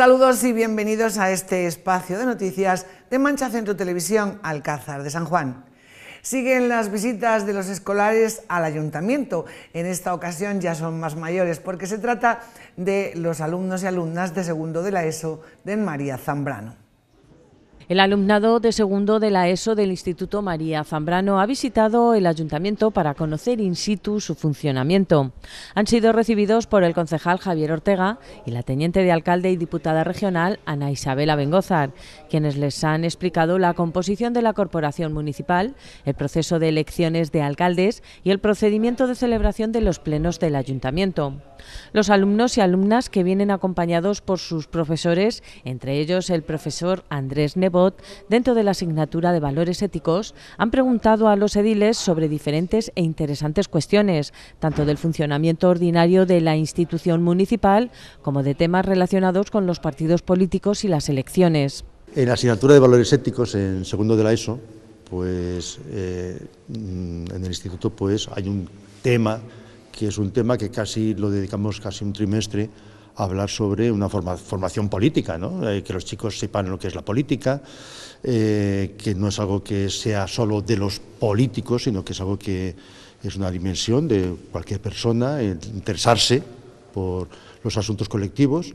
Saludos y bienvenidos a este espacio de noticias de Mancha Centro Televisión Alcázar de San Juan. Siguen las visitas de los escolares al ayuntamiento. En esta ocasión ya son más mayores porque se trata de los alumnos y alumnas de segundo de la ESO de María Zambrano. El alumnado de segundo de la ESO del Instituto María Zambrano ha visitado el ayuntamiento para conocer in situ su funcionamiento. Han sido recibidos por el concejal Javier Ortega y la teniente de alcalde y diputada regional Ana Isabela Bengozar, quienes les han explicado la composición de la corporación municipal, el proceso de elecciones de alcaldes y el procedimiento de celebración de los plenos del ayuntamiento. Los alumnos y alumnas que vienen acompañados por sus profesores, entre ellos el profesor Andrés Nebo dentro de la asignatura de valores éticos han preguntado a los ediles sobre diferentes e interesantes cuestiones, tanto del funcionamiento ordinario de la institución municipal como de temas relacionados con los partidos políticos y las elecciones. En la asignatura de valores éticos, en segundo de la ESO, pues eh, en el instituto pues hay un tema que es un tema que casi lo dedicamos casi un trimestre hablar sobre una formación política, eh, que los chicos sepan lo que es la política, eh, que no es algo que sea solo de los políticos, sino que es algo que es una dimensión de cualquier persona, eh, interesarse por los asuntos colectivos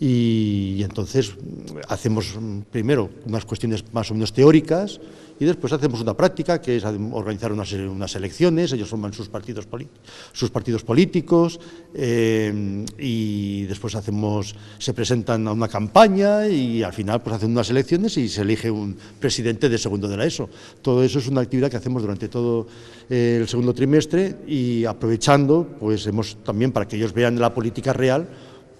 y, entonces hacemos mm, primero unas cuestiones más o menos teóricas y después hacemos una práctica que es organizar unas, unas elecciones, ellos forman sus partidos, sus partidos políticos eh, y después hacemos, se presentan a una campaña y al final pues hacen unas elecciones y se elige un presidente de segundo de la ESO. Todo eso es una actividad que hacemos durante todo el segundo trimestre y aprovechando pues hemos también para que ellos vean la política real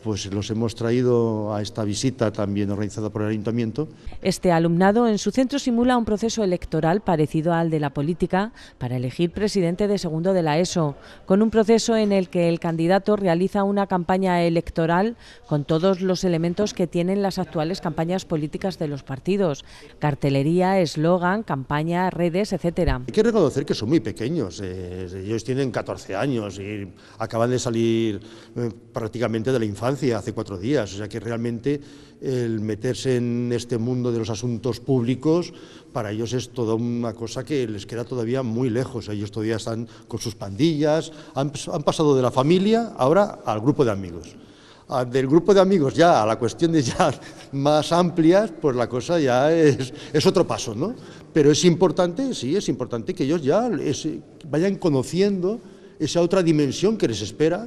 pues los hemos traído a esta visita también organizada por el ayuntamiento. Este alumnado en su centro simula un proceso electoral parecido al de la política para elegir presidente de segundo de la ESO, con un proceso en el que el candidato realiza una campaña electoral con todos los elementos que tienen las actuales campañas políticas de los partidos, cartelería, eslogan, campaña, redes, etcétera. Hay que reconocer que son muy pequeños, eh, ellos tienen 14 años y acaban de salir eh, prácticamente de la infancia hace cuatro días. O sea que realmente el meterse en este mundo de los asuntos públicos para ellos es toda una cosa que les queda todavía muy lejos. Ellos todavía están con sus pandillas, han, pasado de la familia ahora al grupo de amigos. Ah, del grupo de amigos ya a la cuestión de ya más amplias, pues la cosa ya es, otro paso, ¿no? Pero es importante, sí, es importante que ellos ya vayan conociendo esa otra dimensión que les espera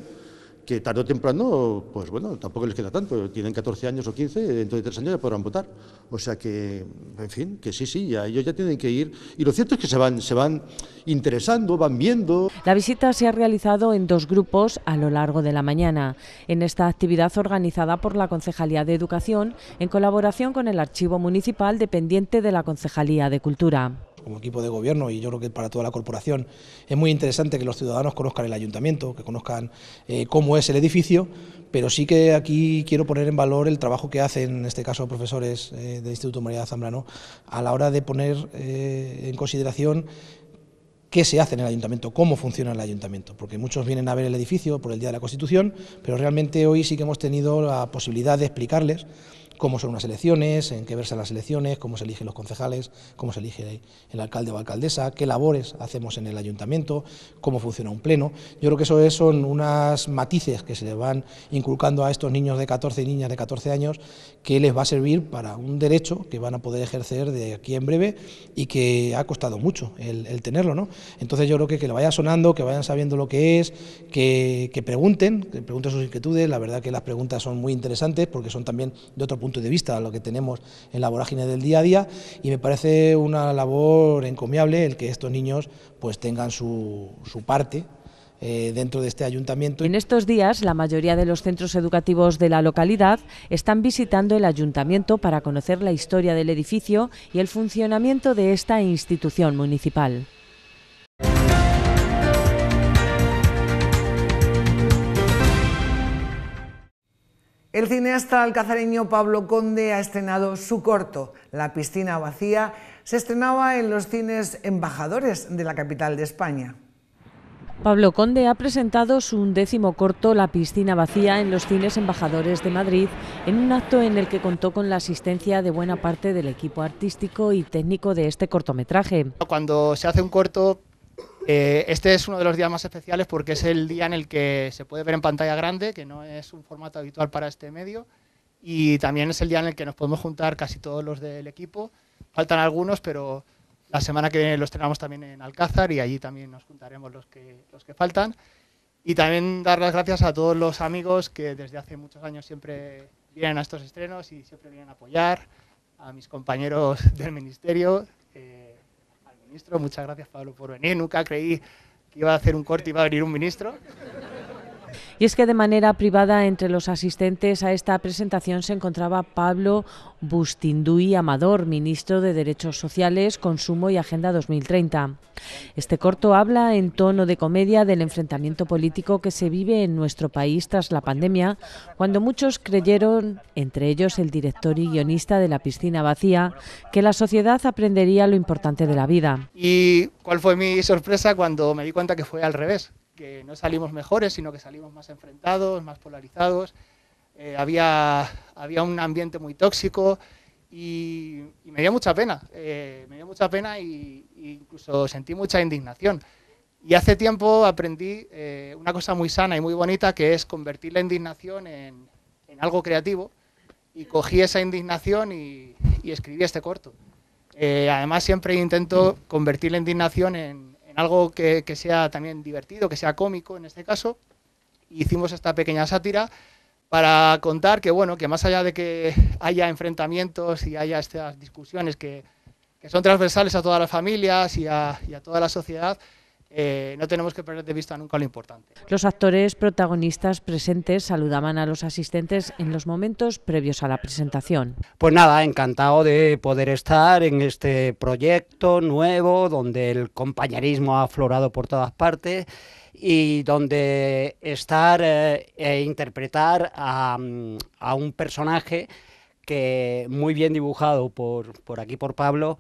que tarde o temprano, pues bueno, tampoco les queda tanto, tienen 14 años o 15, dentro de tres años ya podrán votar. O sea que, en fin, que sí, sí, ya, ellos ya tienen que ir. Y lo cierto es que se van, se van interesando, van viendo. La visita se ha realizado en dos grupos a lo largo de la mañana. En esta actividad organizada por la Concejalía de Educación, en colaboración con el Archivo Municipal dependiente de la Concejalía de Cultura como equipo de gobierno y yo creo que para toda la corporación es muy interesante que los ciudadanos conozcan el ayuntamiento, que conozcan eh, cómo es el edificio, pero sí que aquí quiero poner en valor el trabajo que hacen, en este caso, profesores eh, del Instituto María Zambrano, a la hora de poner eh, en consideración qué se hace en el ayuntamiento, cómo funciona el ayuntamiento, porque muchos vienen a ver el edificio por el Día de la Constitución, pero realmente hoy sí que hemos tenido la posibilidad de explicarles cómo son unas elecciones, en qué versan las elecciones, cómo se eligen los concejales, cómo se elige el alcalde o alcaldesa, qué labores hacemos en el ayuntamiento, cómo funciona un pleno. Yo creo que eso son unas matices que se le van inculcando a estos niños de 14 y niñas de 14 años que les va a servir para un derecho que van a poder ejercer de aquí en breve y que ha costado mucho el, tenerlo. ¿no? Entonces yo creo que que le vaya sonando, que vayan sabiendo lo que es, que, que pregunten, que pregunten sus inquietudes. La verdad que las preguntas son muy interesantes porque son también de otro punto punto de vista, lo que tenemos en la vorágine del día a día, y me parece una labor encomiable el que estos niños pues tengan su, su parte eh, dentro de este ayuntamiento. En estos días, la mayoría de los centros educativos de la localidad están visitando el ayuntamiento para conocer la historia del edificio y el funcionamiento de esta institución municipal. El cineasta alcazareño Pablo Conde ha estrenado su corto, La piscina vacía, se estrenaba en los cines embajadores de la capital de España. Pablo Conde ha presentado su undécimo corto La piscina vacía en los cines embajadores de Madrid, en un acto en el que contó con la asistencia de buena parte del equipo artístico y técnico de este cortometraje. Cuando se hace un corto eh, este es uno de los días más especiales porque es el día en el que se puede ver en pantalla grande, que no es un formato habitual para este medio, y también es el día en el que nos podemos juntar casi todos los del equipo. Faltan algunos, pero la semana que viene los tenemos también en Alcázar y allí también nos juntaremos los que, los que faltan. Y también dar las gracias a todos los amigos que desde hace muchos años siempre vienen a estos estrenos y siempre vienen a apoyar, a mis compañeros del ministerio. Eh, ministro. Muchas gracias, Pablo, por venir. Nunca creí que iba a hacer un corte y iba a venir un ministro. Y es que de manera privada entre los asistentes a esta presentación se encontraba Pablo Bustinduy Amador, ministro de Derechos Sociales, Consumo y Agenda 2030. Este corto habla en tono de comedia del enfrentamiento político que se vive en nuestro país tras la pandemia, cuando muchos creyeron, entre ellos el director y guionista de La piscina vacía, que la sociedad aprendería lo importante de la vida. ¿Y cuál fue mi sorpresa cuando me di cuenta que fue al revés? que no salimos mejores, sino que salimos más enfrentados, más polarizados. Eh, había, había un ambiente muy tóxico y, me dio mucha pena, eh, me dio mucha pena y, incluso sentí mucha indignación. Y hace tiempo aprendí eh, una cosa muy sana y muy bonita que es convertir la indignación en, algo creativo y cogí esa indignación y, y escribí este corto. además siempre intento convertir la indignación en, algo que, sea también divertido, que sea cómico en este caso. Hicimos esta pequeña sátira para contar que, bueno, que más allá de que haya enfrentamientos y haya estas discusiones que, son transversales a todas las familias y a toda la sociedad, eh, no tenemos que perder de vista nunca lo importante. Los actores protagonistas presentes saludaban a los asistentes en los momentos previos a la presentación. Pues nada, encantado de poder estar en este proyecto nuevo donde el compañerismo ha aflorado por todas partes y donde estar eh, e interpretar a, mm, a, un personaje que muy bien dibujado por, por aquí por Pablo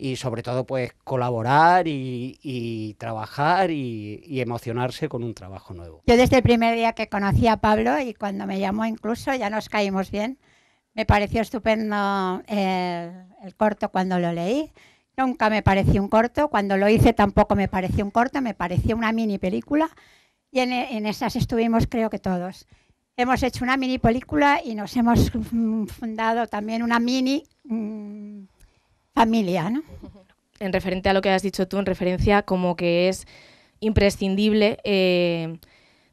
y sobre todo pues colaborar y, trabajar y, emocionarse con un trabajo nuevo. Yo desde el primer día que conocí a Pablo y cuando me llamó incluso ya nos caímos bien, me pareció estupendo eh, el, corto cuando lo leí. Nunca me pareció un corto, cuando lo hice tampoco me pareció un corto, me pareció una mini película y en, esas estuvimos creo que todos hemos hecho una mini película y nos hemos mm, fundado también una mini mm, familia, ¿no? En referente a lo que has dicho tú, en referencia como que es imprescindible eh,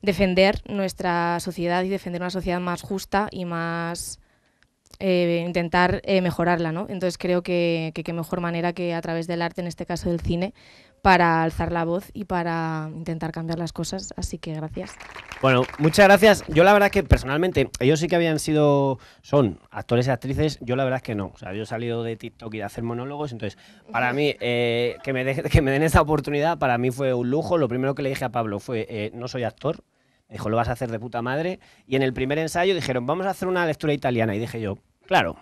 defender nuestra sociedad y defender una sociedad más justa y más eh, intentar eh, mejorarla, ¿no? Entonces creo que, qué mejor manera que a través del arte, en este caso del cine, para alzar la voz y para intentar cambiar las cosas. Así que gracias. Bueno, muchas gracias. Yo la verdad es que personalmente, ellos sí que habían sido, son actores y actrices, yo la verdad es que no. O sea, yo he salido de TikTok y de hacer monólogos, entonces para mí, eh, que, me de, que me den esa oportunidad, para mí fue un lujo. Lo primero que le dije a Pablo fue, no soy actor. Me dijo, lo vas a hacer de puta madre. Y en el primer ensayo dijeron, vamos a hacer una lectura italiana. Y dije yo, Claro.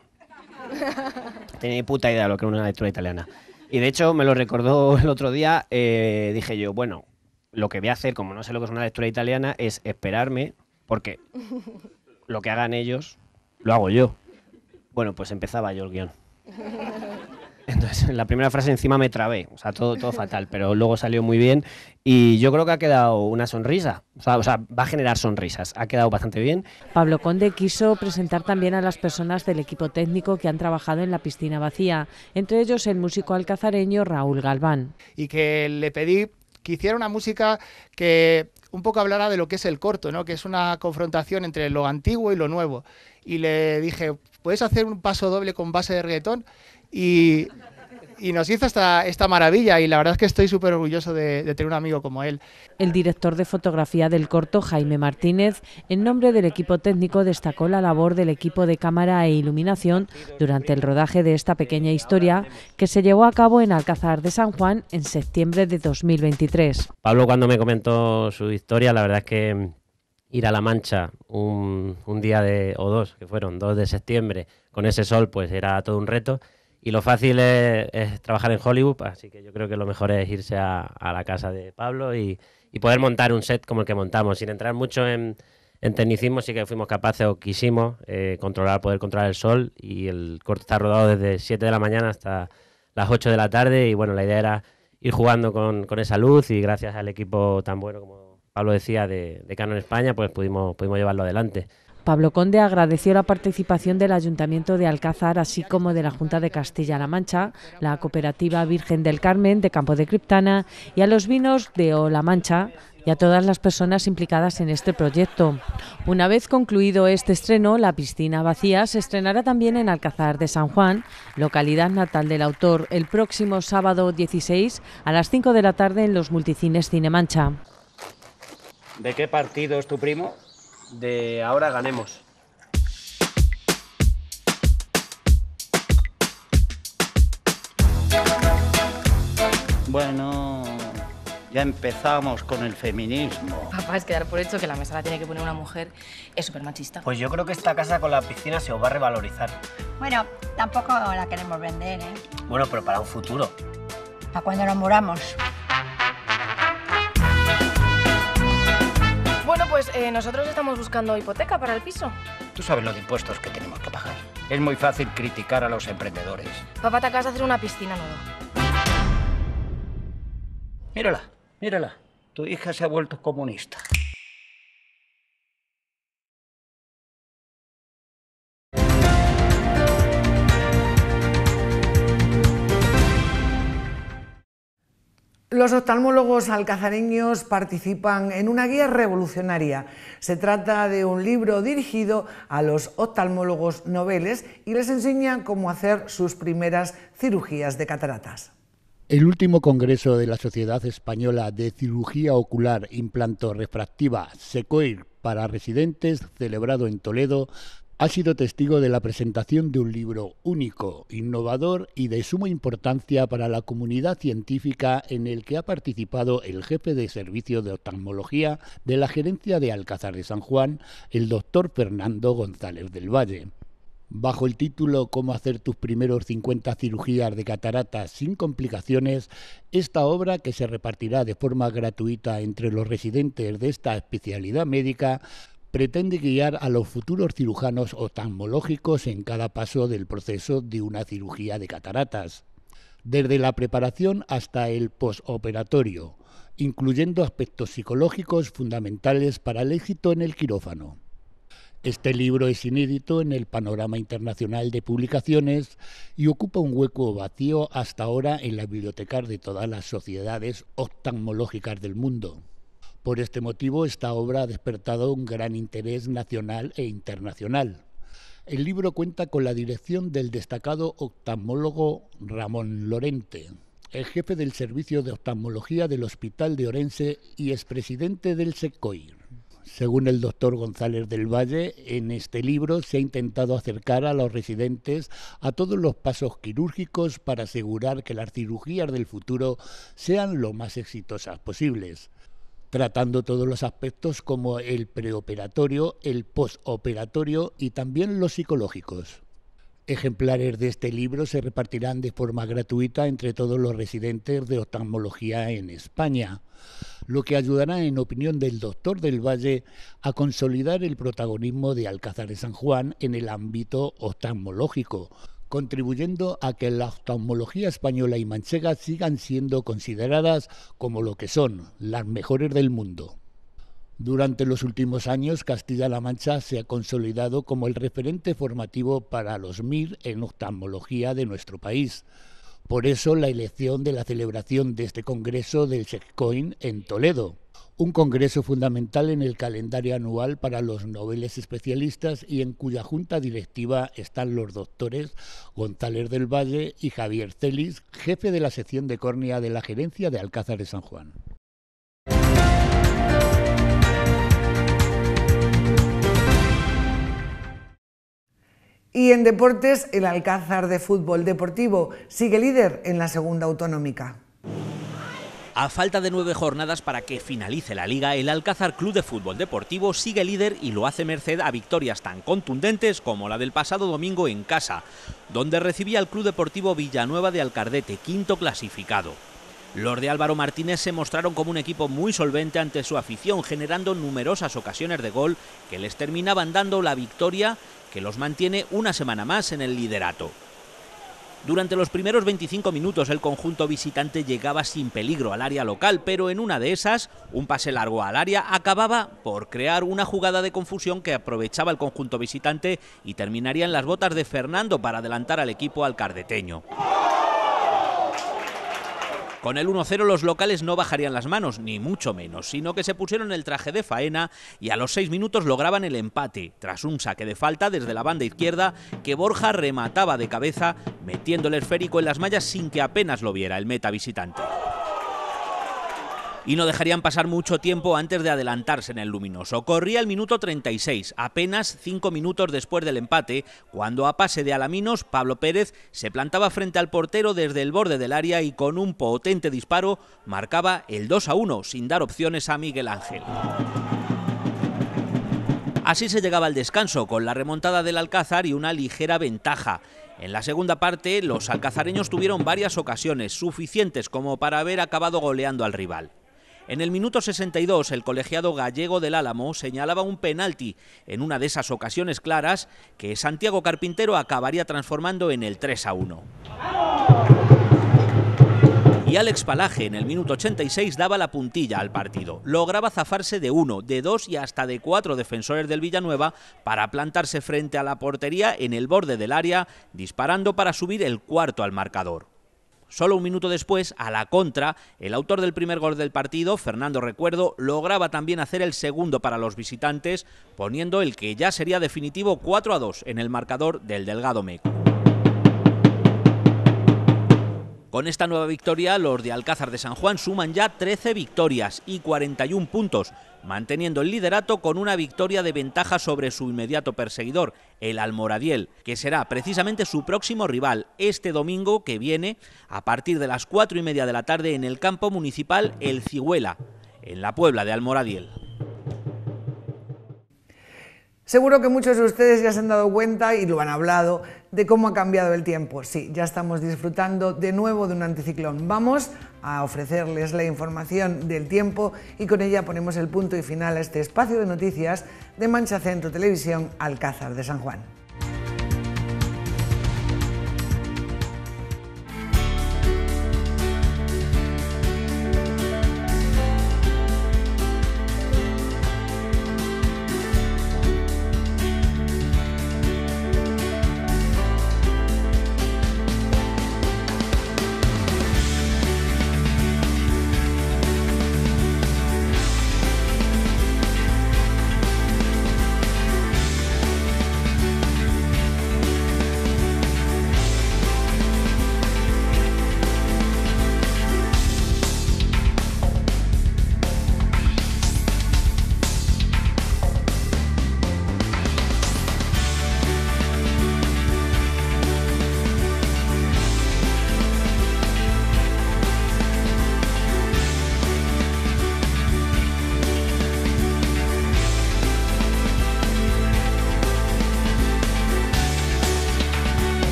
Tenía puta idea de lo que era una lectura italiana. Y de hecho me lo recordó el otro día, eh, dije yo, bueno, lo que voy a hacer, como no sé lo que es una lectura italiana, es esperarme, porque lo que hagan ellos, lo hago yo. Bueno, pues empezaba yo el guión. la primera frase encima me trabé, o sea, todo, todo fatal, pero luego salió muy bien y yo creo que ha quedado una sonrisa, o sea, va a generar sonrisas, ha quedado bastante bien. Pablo Conde quiso presentar también a las personas del equipo técnico que han trabajado en la piscina vacía, entre ellos el músico alcazareño Raúl Galván. Y que le pedí que hiciera una música que un poco hablara de lo que es el corto, ¿no? que es una confrontación entre lo antiguo y lo nuevo. Y le dije, ¿puedes hacer un paso doble con base de reggaetón? Y, nos hizo esta, esta maravilla y la verdad es que estoy súper orgulloso de, tener un amigo como él. El director de fotografía del corto, Jaime Martínez, en nombre del equipo técnico destacó la labor del equipo de cámara e iluminación durante el rodaje de esta pequeña historia que se llevó a cabo en Alcázar de San Juan en septiembre de 2023. Pablo cuando me comentó su historia, la verdad es que mm, ir a La Mancha un, un día o dos, que fueron dos de septiembre, con ese sol, pues era todo un reto y lo fácil es, trabajar en Hollywood, así que yo creo que lo mejor es irse a, la casa de Pablo y, poder montar un set como el que montamos. Sin entrar mucho en, en tecnicismo, sí que fuimos capaces o quisimos eh, controlar, poder controlar el sol y el corte está rodado desde 7 de la mañana hasta las 8 de la tarde y bueno, la idea era ir jugando con, esa luz y gracias al equipo tan bueno como Pablo decía de, de Canon España, pues pudimos, pudimos llevarlo adelante. Pablo Conde agradeció la participación del Ayuntamiento de Alcázar, así como de la Junta de Castilla-La Mancha, la Cooperativa Virgen del Carmen de Campo de Criptana y a los vinos de Ola Mancha, y a todas las personas implicadas en este proyecto. Una vez concluido este estreno, La piscina vacía se estrenará también en Alcázar de San Juan, localidad natal del autor, el próximo sábado 16 a las 5 de la tarde en los multicines Cine Mancha. ¿De qué partido es tu primo? de Ahora ganemos. Bueno, ya empezamos con el feminismo. Papá, es quedar por hecho que la mesa la tiene que poner una mujer es súper machista. Pues yo creo que esta casa con la piscina se os va a revalorizar. Bueno, tampoco la queremos vender, ¿eh? Bueno, pero para un futuro. Para cuando nos muramos. Pues, eh, nosotros estamos buscando hipoteca para el piso. Tú sabes los impuestos que tenemos que pagar. Es muy fácil criticar a los emprendedores. Papá, te acabas de hacer una piscina nueva. Mírala, mírala. Tu hija se ha vuelto comunista. Los oftalmólogos alcazareños participan en una guía revolucionaria. Se trata de un libro dirigido a los oftalmólogos noveles y les enseña cómo hacer sus primeras cirugías de cataratas. El último congreso de la Sociedad Española de Cirugía Ocular Implanto Refractiva SECOIR, para residentes, celebrado en Toledo, ha sido testigo de la presentación de un libro único, innovador y de suma importancia para la comunidad científica en el que ha participado el jefe de servicio de oftalmología de la gerencia de Alcázar de San Juan, el doctor Fernando González del Valle. Bajo el título Cómo hacer tus primeros 50 cirugías de cataratas sin complicaciones, esta obra, que se repartirá de forma gratuita entre los residentes de esta especialidad médica, pretende guiar a los futuros cirujanos oftalmológicos en cada paso del proceso de una cirugía de cataratas, desde la preparación hasta el posoperatorio, incluyendo aspectos psicológicos fundamentales para el éxito en el quirófano. Este libro es inédito en el panorama internacional de publicaciones y ocupa un hueco vacío hasta ahora en las bibliotecas de todas las sociedades oftalmológicas del mundo. Por este motivo, esta obra ha despertado un gran interés nacional e internacional. El libro cuenta con la dirección del destacado oftalmólogo Ramón Lorente, el jefe del Servicio de Oftalmología del Hospital de Orense y expresidente del SECOIR. Según el doctor González del Valle, en este libro se ha intentado acercar a los residentes a todos los pasos quirúrgicos para asegurar que las cirugías del futuro sean lo más exitosas posibles tratando todos los aspectos como el preoperatorio, el postoperatorio y también los psicológicos. Ejemplares de este libro se repartirán de forma gratuita entre todos los residentes de oftalmología en España, lo que ayudará, en opinión del doctor del Valle, a consolidar el protagonismo de Alcázar de San Juan en el ámbito oftalmológico, contribuyendo a que la oftalmología española y manchega sigan siendo consideradas como lo que son, las mejores del mundo. Durante los últimos años, Castilla-La Mancha se ha consolidado como el referente formativo para los MIR en oftalmología de nuestro país. Por eso la elección de la celebración de este congreso del CheckCoin en Toledo, un congreso fundamental en el calendario anual para los noveles especialistas y en cuya junta directiva están los doctores González del Valle y Javier Celis, jefe de la sección de córnea de la gerencia de Alcázar de San Juan. Y en deportes, el Alcázar de Fútbol Deportivo sigue líder en la segunda autonómica. A falta de nueve jornadas para que finalice la liga, el Alcázar Club de Fútbol Deportivo sigue líder y lo hace merced a victorias tan contundentes como la del pasado domingo en casa, donde recibía al Club Deportivo Villanueva de Alcardete, quinto clasificado. Los de Álvaro Martínez se mostraron como un equipo muy solvente ante su afición, generando numerosas ocasiones de gol que les terminaban dando la victoria que los mantiene una semana más en el liderato. Durante los primeros 25 minutos el conjunto visitante llegaba sin peligro al área local, pero en una de esas, un pase largo al área acababa por crear una jugada de confusión que aprovechaba el conjunto visitante y terminaría en las botas de Fernando para adelantar al equipo alcardeteño. Con el 1-0 los locales no bajarían las manos, ni mucho menos, sino que se pusieron el traje de faena y a los seis minutos lograban el empate, tras un saque de falta desde la banda izquierda que Borja remataba de cabeza, metiendo el esférico en las mallas sin que apenas lo viera el meta visitante y no dejarían pasar mucho tiempo antes de adelantarse en el luminoso. Corría el minuto 36, apenas cinco minutos después del empate, cuando a pase de Alaminos, Pablo Pérez se plantaba frente al portero desde el borde del área y con un potente disparo marcaba el 2 a 1, sin dar opciones a Miguel Ángel. Así se llegaba al descanso, con la remontada del Alcázar y una ligera ventaja. En la segunda parte, los alcazareños tuvieron varias ocasiones, suficientes como para haber acabado goleando al rival. En el minuto 62, el colegiado gallego del Álamo señalaba un penalti en una de esas ocasiones claras que Santiago Carpintero acabaría transformando en el 3 a 1. Y Alex Palaje en el minuto 86 daba la puntilla al partido. Lograba zafarse de uno, de dos y hasta de cuatro defensores del Villanueva para plantarse frente a la portería en el borde del área, disparando para subir el cuarto al marcador. Solo un minuto después, a la contra, el autor del primer gol del partido, Fernando Recuerdo, lograba también hacer el segundo para los visitantes, poniendo el que ya sería definitivo 4 a 2 en el marcador del Delgado Meco. Con esta nueva victoria, los de Alcázar de San Juan suman ya 13 victorias y 41 puntos, manteniendo el liderato con una victoria de ventaja sobre su inmediato perseguidor, el Almoradiel, que será precisamente su próximo rival este domingo que viene a partir de las cuatro y media de la tarde en el campo municipal El Cigüela, en la Puebla de Almoradiel. Seguro que muchos de ustedes ya se han dado cuenta y lo han hablado de cómo ha cambiado el tiempo. Sí, ya estamos disfrutando de nuevo de un anticiclón. Vamos a ofrecerles la información del tiempo y con ella ponemos el punto y final a este espacio de noticias de Mancha Centro Televisión Alcázar de San Juan.